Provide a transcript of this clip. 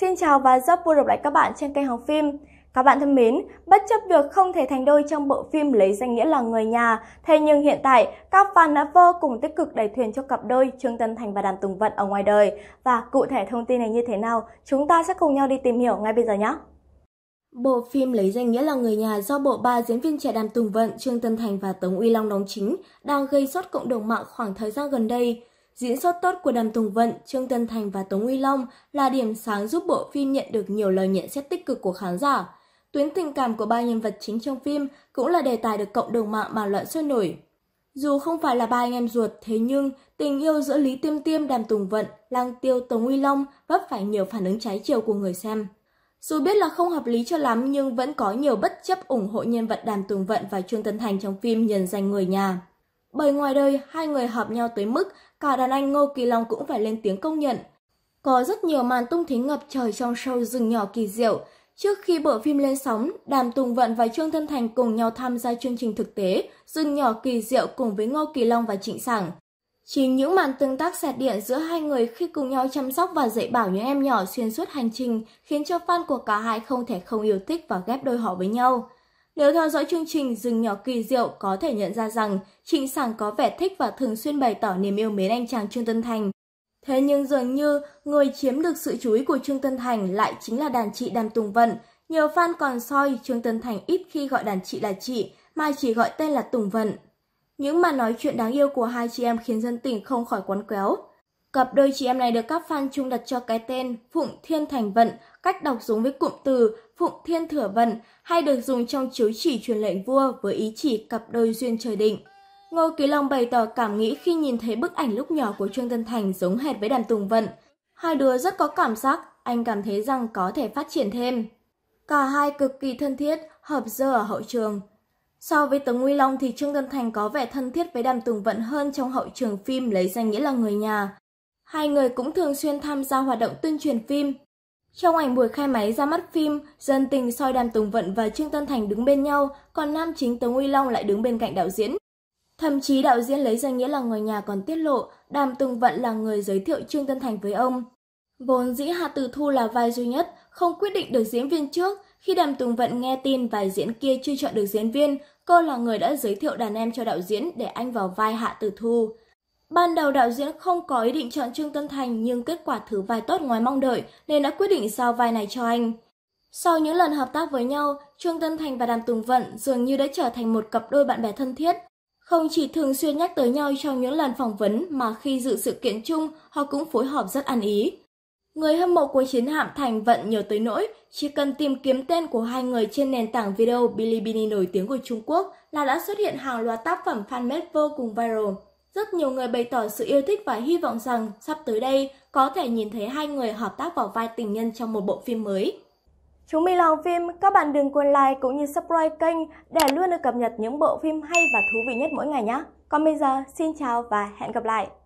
Xin chào và rất vui gặp lại các bạn trên kênh Hồng Phim. Các bạn thân mến, bất chấp việc không thể thành đôi trong bộ phim lấy danh nghĩa là người nhà, thế nhưng hiện tại các fan đã vô cùng tích cực đẩy thuyền cho cặp đôi Trương Tân Thành và Đàn Tùng Vận ở ngoài đời. Và cụ thể thông tin này như thế nào, chúng ta sẽ cùng nhau đi tìm hiểu ngay bây giờ nhé. Bộ phim lấy danh nghĩa là người nhà do bộ ba diễn viên trẻ Đàm Tùng Vận, Trương Tân Thành và Tống Uy Long đóng chính đang gây sốt cộng đồng mạng khoảng thời gian gần đây. Diễn xuất tốt của Đàm Tùng Vận, Trương Tân Thành và Tống Uy Long là điểm sáng giúp bộ phim nhận được nhiều lời nhận xét tích cực của khán giả. Tuyến tình cảm của ba nhân vật chính trong phim cũng là đề tài được cộng đồng mạng bàn luận sôi nổi. Dù không phải là ba anh em ruột, thế nhưng tình yêu giữa Lý Tiêm Tiêm, Đàm Tùng Vận, Lang Tiêu, Tống Uy Long vấp phải nhiều phản ứng trái chiều của người xem. Dù biết là không hợp lý cho lắm nhưng vẫn có nhiều bất chấp ủng hộ nhân vật Đàm Tùng Vận và Trương Tân Thành trong phim nhận danh người nhà. Bởi ngoài đời, hai người hợp nhau tới mức cả đàn anh Ngô Kỳ Long cũng phải lên tiếng công nhận. Có rất nhiều màn tung thính ngập trời trong show rừng nhỏ kỳ diệu. Trước khi bộ phim lên sóng, Đàm Tùng Vận và Trương Thân Thành cùng nhau tham gia chương trình thực tế rừng nhỏ kỳ diệu cùng với Ngô Kỳ Long và Trịnh Sảng. Chính những màn tương tác sạt điện giữa hai người khi cùng nhau chăm sóc và dạy bảo những em nhỏ xuyên suốt hành trình khiến cho fan của cả hai không thể không yêu thích và ghép đôi họ với nhau. Nếu theo dõi chương trình dừng Nhỏ Kỳ Diệu có thể nhận ra rằng Trịnh Sảng có vẻ thích và thường xuyên bày tỏ niềm yêu mến anh chàng Trương Tân Thành. Thế nhưng dường như người chiếm được sự chú ý của Trương Tân Thành lại chính là đàn chị Đàm Tùng Vận. Nhiều fan còn soi Trương Tân Thành ít khi gọi đàn chị là chị mà chỉ gọi tên là Tùng Vận. Những màn nói chuyện đáng yêu của hai chị em khiến dân tình không khỏi quấn quéo. Cặp đôi chị em này được các fan chung đặt cho cái tên Phụng Thiên Thành Vận, cách đọc giống với cụm từ Phụng Thiên Thừa Vận hay được dùng trong chiếu chỉ truyền lệnh vua với ý chỉ cặp đôi duyên trời định. Ngô Ký Long bày tỏ cảm nghĩ khi nhìn thấy bức ảnh lúc nhỏ của Trương Tân Thành giống hệt với Đàm Tùng Vận. Hai đứa rất có cảm giác, anh cảm thấy rằng có thể phát triển thêm. Cả hai cực kỳ thân thiết, hợp dơ ở hậu trường. So với Tống Nguy Long thì Trương Tân Thành có vẻ thân thiết với Đàm Tùng Vận hơn trong hậu trường phim lấy danh nghĩa là người nhà hai người cũng thường xuyên tham gia hoạt động tuyên truyền phim. Trong ảnh buổi khai máy ra mắt phim, dân tình soi đàm Tùng Vận và Trương Tân Thành đứng bên nhau, còn nam chính Tống Uy Long lại đứng bên cạnh đạo diễn. Thậm chí đạo diễn lấy danh nghĩa là người nhà còn tiết lộ Đàm Tùng Vận là người giới thiệu Trương Tân Thành với ông. Vốn dĩ Hạ Tử Thu là vai duy nhất, không quyết định được diễn viên trước. Khi Đàm Tùng Vận nghe tin vai diễn kia chưa chọn được diễn viên, cô là người đã giới thiệu đàn em cho đạo diễn để anh vào vai Hạ Tử Thu. Ban đầu đạo diễn không có ý định chọn Trương Tân Thành nhưng kết quả thử vai tốt ngoài mong đợi nên đã quyết định giao vai này cho anh. Sau những lần hợp tác với nhau, Trương Tân Thành và Đàm Tùng Vận dường như đã trở thành một cặp đôi bạn bè thân thiết. Không chỉ thường xuyên nhắc tới nhau trong những lần phỏng vấn mà khi dự sự kiện chung họ cũng phối hợp rất ăn ý. Người hâm mộ của chiến hạm Thành Vận nhiều tới nỗi chỉ cần tìm kiếm tên của hai người trên nền tảng video Bilibili nổi tiếng của Trung Quốc là đã xuất hiện hàng loạt tác phẩm fanmade vô cùng viral. Rất nhiều người bày tỏ sự yêu thích và hy vọng rằng sắp tới đây có thể nhìn thấy hai người hợp tác vào vai tình nhân trong một bộ phim mới. Chúng mình làm phim, các bạn đừng quên like cũng như subscribe kênh để luôn được cập nhật những bộ phim hay và thú vị nhất mỗi ngày nhé. Còn bây giờ, xin chào và hẹn gặp lại!